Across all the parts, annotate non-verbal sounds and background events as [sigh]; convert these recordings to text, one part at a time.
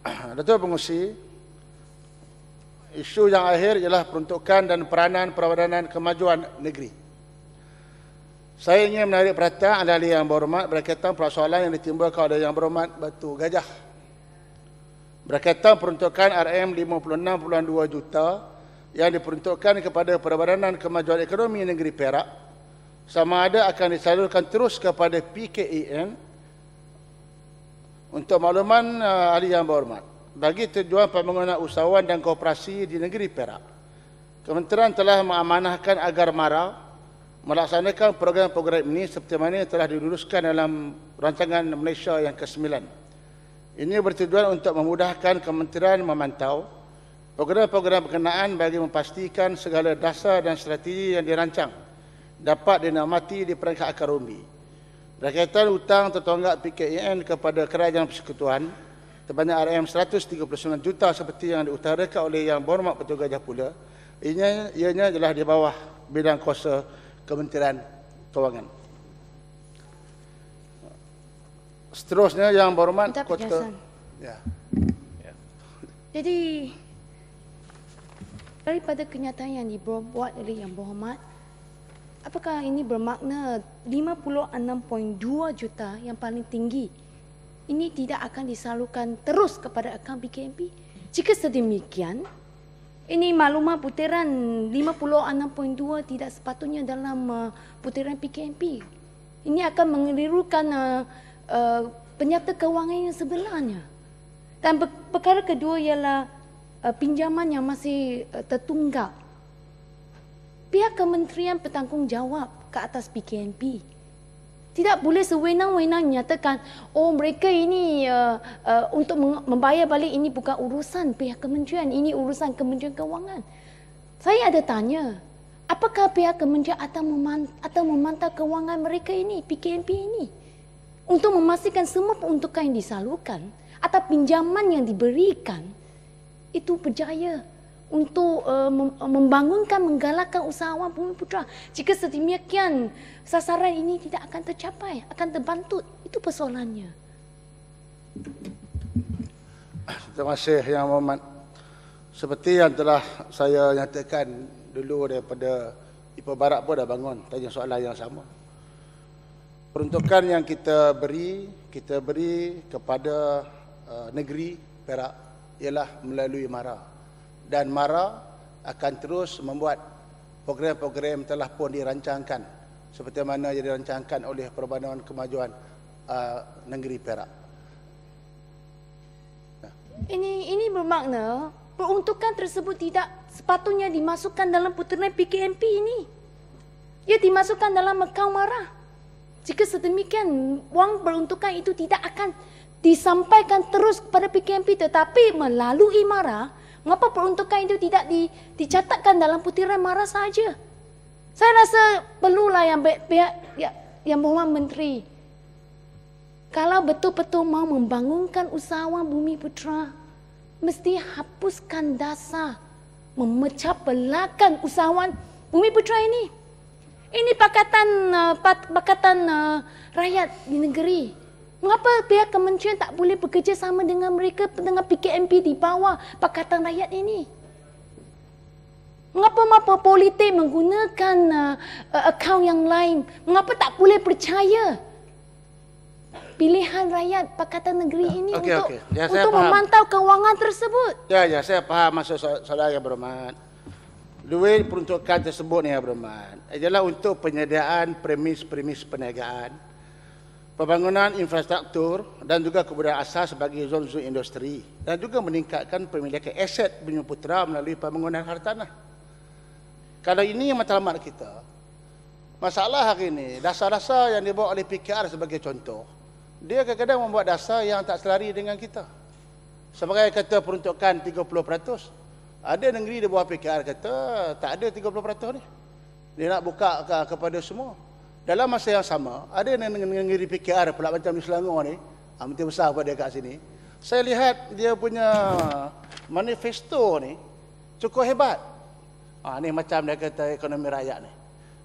[clears throat] Datuk Pengusi, isu yang akhir ialah peruntukan dan peranan perawatanan kemajuan negeri. Saya ingin menarik perhatian anda yang berhormat berkaitan persoalan yang ditimbulkan oleh yang berhormat Batu Gajah. Berkaitan peruntukan RM56.2 juta yang diperuntukkan kepada perawatanan kemajuan ekonomi negeri Perak sama ada akan disalurkan terus kepada PKEN untuk makluman uh, ahli yang berhormat, bagi tujuan pembangunan usahawan dan kooperasi di negeri Perak, Kementerian telah mengamanahkan agar MARA melaksanakan program-program ini seperti mana telah diluluskan dalam rancangan Malaysia yang ke-9. Ini bertujuan untuk memudahkan kementerian memantau program-program berkenaan bagi memastikan segala dasar dan strategi yang dirancang dapat dinamati di peringkat akar umbi. Berkaitan hutang tertonggak PKIN kepada Kerajaan Persekutuan sebanyak RM139 juta seperti yang diutarakan oleh Yang Berhormat Petua Gajah pula, ianya, ianya adalah di bawah bidang kuasa Kementerian Kewangan. Seterusnya Yang Berhormat Kota ya. ya. Jadi daripada kenyataan yang dibuat oleh Yang Berhormat Apakah ini bermakna 56.2 juta yang paling tinggi ini tidak akan disalurkan terus kepada akaun BKMP? Jika sedemikian, ini maklumat puteran 56.2 tidak sepatutnya dalam uh, puteran Ini akan mengelirukan uh, uh, penyata kewangan yang sebenarnya. Dan perkara kedua ialah uh, pinjaman yang masih uh, tertunggak pihak kementerian bertanggungjawab ke atas PKNP Tidak boleh sewenang-wenang nyatakan oh mereka ini uh, uh, untuk membayar balik ini bukan urusan pihak kementerian, ini urusan Kementerian Kewangan. Saya ada tanya, apakah pihak kementerian atau atau memantau kewangan mereka ini PKNP ini untuk memastikan semua peruntukan yang disalurkan atau pinjaman yang diberikan itu berjaya? untuk uh, membangunkan, menggalakkan usahawan bumi putra. Jika sedemikian sasaran ini tidak akan tercapai, akan terbantut. Itu persoalannya. Terima kasih Yang Mohamad. Seperti yang telah saya nyatakan dulu daripada Ipoh Barat pun dah bangun. Tanya soalan yang sama. Peruntukan yang kita beri, kita beri kepada uh, negeri Perak ialah melalui MARA dan MARA akan terus membuat program-program telah pun dirancangkan seperti mana yang dirancangkan oleh Perbanduan Kemajuan uh, Negeri Perak. Ini ini bermakna peruntukan tersebut tidak sepatutnya dimasukkan dalam putaran PKMP ini. Ia dimasukkan dalam akaun MARA. Jika sedemikian, wang peruntukan itu tidak akan disampaikan terus kepada PKMP tetapi melalui MARA, Mengapa peruntukan itu tidak di, dicatatkan dalam putiran mara saja? Saya rasa perlulah yang pihak ya, yang bawah menteri. Kalau betul-betul mau membangunkan usahawan bumi putra, mesti hapuskan dasar memecah belakan usahawan bumi putra ini. Ini pakatan uh, pakatan uh, rakyat di negeri. Mengapa pihak kementerian tak boleh bekerja sama dengan mereka dengan PKMP di bawah Pakatan Rakyat ini? Mengapa mapa politik menggunakan uh, uh, akaun yang lain? Mengapa tak boleh percaya pilihan rakyat Pakatan Negeri ah, ini okay, untuk okay. Ya, untuk memantau kewangan tersebut? Ya, ya, saya faham masuk saudara yang berhormat. Duit peruntukan tersebut ni ya berhormat. Ialah untuk penyediaan premis-premis perniagaan pembangunan infrastruktur dan juga kebudayaan asas sebagai zon-zon industri dan juga meningkatkan pemilikan aset Bumi putra melalui pembangunan hartanah. Kalau ini yang matlamat kita, masalah hari ini, dasar-dasar yang dibawa oleh PKR sebagai contoh, dia kadang-kadang membuat dasar yang tak selari dengan kita. Sebagai kata peruntukan 30%, ada negeri di bawah PKR kata tak ada 30% ni. Dia nak buka kepada semua. Dalam masa yang sama, ada yang dengan, dengan PKR pula macam di Selangor ni, ha, Menteri Besar pun dia kat sini. Saya lihat dia punya manifesto ni cukup hebat. Ha, ni macam dia kata ekonomi rakyat ni.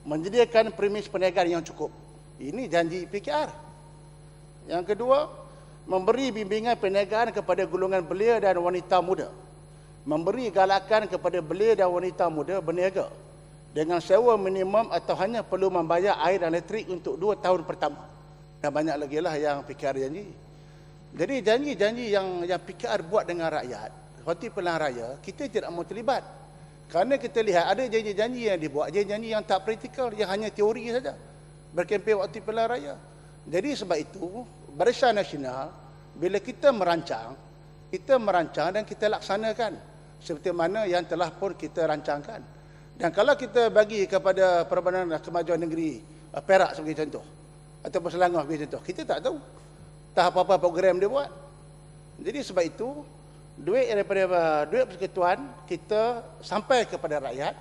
Menjadikan premis perniagaan yang cukup. Ini janji PKR. Yang kedua, memberi bimbingan perniagaan kepada golongan belia dan wanita muda. Memberi galakan kepada belia dan wanita muda berniaga dengan sewa minimum atau hanya perlu membayar air dan elektrik untuk dua tahun pertama. Dan banyak lagi lah yang PKR janji. Jadi janji-janji yang yang PKR buat dengan rakyat, Hoti Pelan Raya, kita tidak mau terlibat. Kerana kita lihat ada janji-janji yang dibuat, janji-janji yang tak praktikal, yang hanya teori saja. Berkempen waktu Pelan Raya. Jadi sebab itu, Barisan Nasional, bila kita merancang, kita merancang dan kita laksanakan. Seperti mana yang telah pun kita rancangkan. Dan kalau kita bagi kepada Perbandingan Kemajuan Negeri eh, Perak sebagai contoh ataupun Selangor sebagai contoh, kita tak tahu tak apa-apa program dia buat. Jadi sebab itu duit daripada uh, duit persekutuan kita sampai kepada rakyat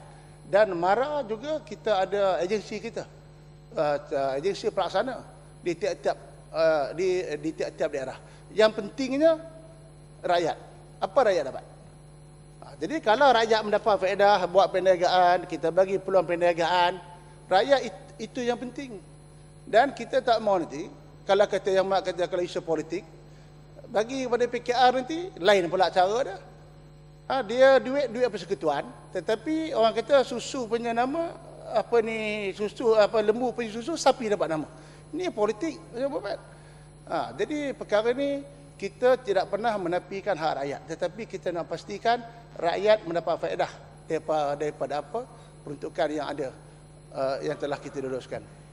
dan MARA juga kita ada agensi kita. Uh, agensi pelaksana di tiap-tiap di di tiap-tiap daerah. Yang pentingnya rakyat. Apa rakyat dapat? Ah, jadi kalau rakyat mendapat faedah buat perniagaan, kita bagi peluang perniagaan, rakyat itu yang penting. Dan kita tak mau nanti, kalau kata yang mak kata kalau isu politik, bagi kepada PKR nanti, lain pula cara dia. Ha, dia duit-duit persekutuan, tetapi orang kata susu punya nama, apa ni susu apa lembu punya susu sapi dapat nama. Ini politik apa? Ha, jadi perkara ni kita tidak pernah menepikan hak rakyat tetapi kita nak pastikan rakyat mendapat faedah daripada, daripada apa peruntukan yang ada uh, yang telah kita doroskan.